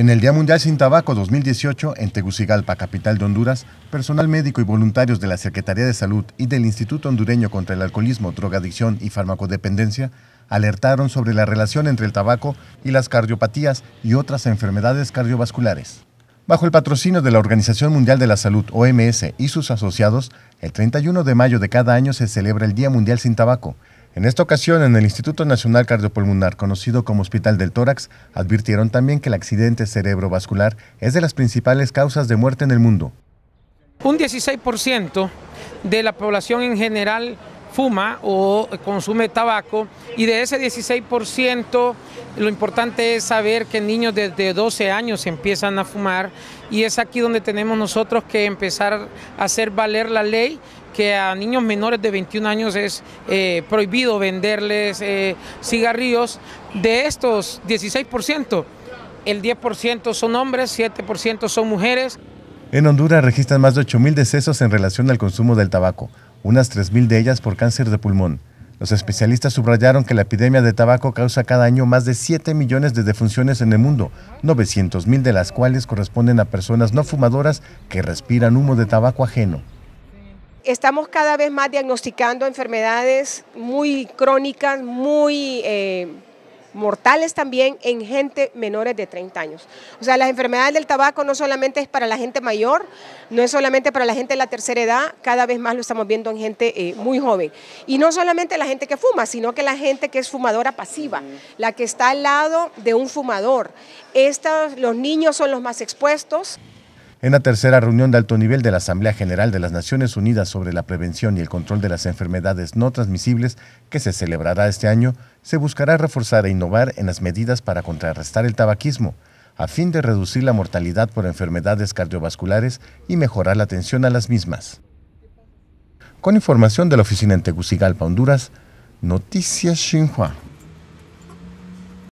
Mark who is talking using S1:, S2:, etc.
S1: En el Día Mundial Sin Tabaco 2018, en Tegucigalpa, capital de Honduras, personal médico y voluntarios de la Secretaría de Salud y del Instituto Hondureño contra el Alcoholismo, Drogadicción y Farmacodependencia alertaron sobre la relación entre el tabaco y las cardiopatías y otras enfermedades cardiovasculares. Bajo el patrocinio de la Organización Mundial de la Salud, OMS, y sus asociados, el 31 de mayo de cada año se celebra el Día Mundial Sin Tabaco, en esta ocasión, en el Instituto Nacional Cardiopulmonar, conocido como Hospital del Tórax, advirtieron también que el accidente cerebrovascular es de las principales causas de muerte en el mundo.
S2: Un 16% de la población en general fuma o consume tabaco y de ese 16% lo importante es saber que niños desde 12 años empiezan a fumar y es aquí donde tenemos nosotros que empezar a hacer valer la ley que a niños menores de 21 años es eh, prohibido venderles eh, cigarrillos. De estos 16%, el 10% son hombres, 7% son mujeres.
S1: En Honduras registran más de 8.000 decesos en relación al consumo del tabaco, unas 3.000 de ellas por cáncer de pulmón. Los especialistas subrayaron que la epidemia de tabaco causa cada año más de 7 millones de defunciones en el mundo, 900 mil de las cuales corresponden a personas no fumadoras que respiran humo de tabaco ajeno.
S3: Estamos cada vez más diagnosticando enfermedades muy crónicas, muy... Eh, mortales también en gente menores de 30 años. O sea, las enfermedades del tabaco no solamente es para la gente mayor, no es solamente para la gente de la tercera edad, cada vez más lo estamos viendo en gente eh, muy joven. Y no solamente la gente que fuma, sino que la gente que es fumadora pasiva, la que está al lado de un fumador. Estos, los niños son los más expuestos.
S1: En la tercera reunión de alto nivel de la Asamblea General de las Naciones Unidas sobre la prevención y el control de las enfermedades no transmisibles, que se celebrará este año, se buscará reforzar e innovar en las medidas para contrarrestar el tabaquismo, a fin de reducir la mortalidad por enfermedades cardiovasculares y mejorar la atención a las mismas. Con información de la oficina en Tegucigalpa, Honduras, Noticias Xinhua.